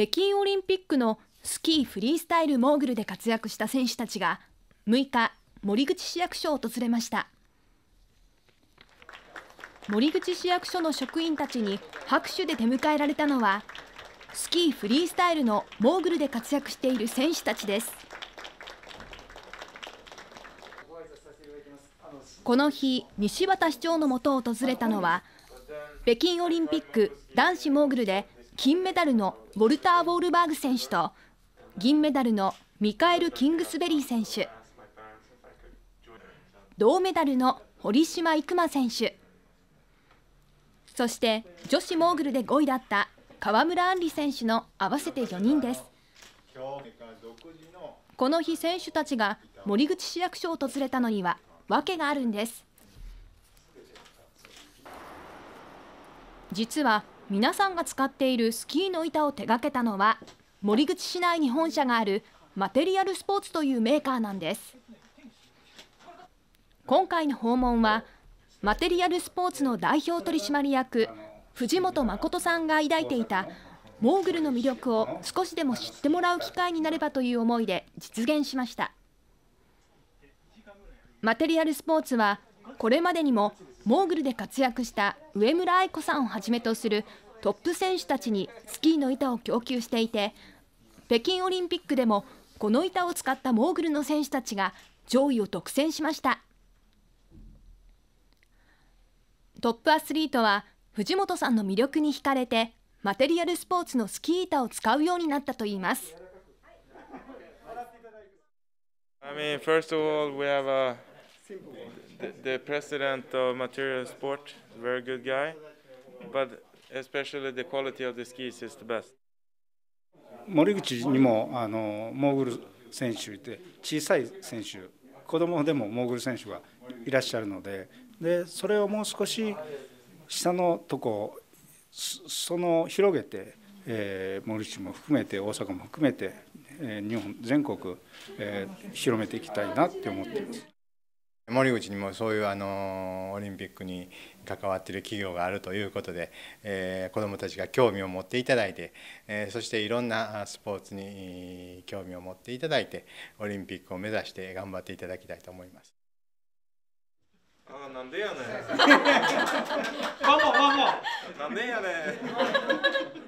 北京オリンピックのスキーフリースタイルモーグルで活躍した選手たちが6日森口市役所を訪れました森口市役所の職員たちに拍手で出迎えられたのはスキーフリースタイルのモーグルで活躍している選手たちですこの日西畑市長のもとを訪れたのは北京オリンピック男子モーグルで金メダルのウォルター・ウォールバーグ選手と銀メダルのミカエル・キングスベリー選手銅メダルの堀島行真選手そして女子モーグルで5位だった川村あんり選手の合わせて4人ですこの日選手たちが森口市役所を訪れたのには訳があるんです実は皆さんが使っているスキーの板を手掛けたのは森口市内に本社があるマテリアルスポーツというメーカーなんです今回の訪問はマテリアルスポーツの代表取締役藤本誠さんが抱いていたモーグルの魅力を少しでも知ってもらう機会になればという思いで実現しましたマテリアルスポーツはこれまでにもモーグルで活躍した上村愛子さんをはじめとするトップ選手たちにスキーの板を供給していて北京オリンピックでもこの板を使ったモーグルの選手たちが上位を独占しましたトップアスリートは藤本さんの魅力に惹かれてマテリアルスポーツのスキー板を使うようになったといいます。I mean, first of all, we have a Simple one. The, the president of Material Sport, very good guy, but especially the quality of the skis is the best. 森口にもあのモーグル選手いて小さい選手子供でもモーグル選手がいらっしゃるのででそれをもう少し下のとこその広げて、えー、森口も含めて大阪も含めて、えー、日本全国、えー、広めていきたいなって思っています。森口にもそういうあのオリンピックに関わっている企業があるということで、えー、子どもたちが興味を持っていただいて、えー、そしていろんなスポーツに興味を持っていただいてオリンピックを目指して頑張っていただきたいと思います。あなんでやねん。ママママ。なんでやねん。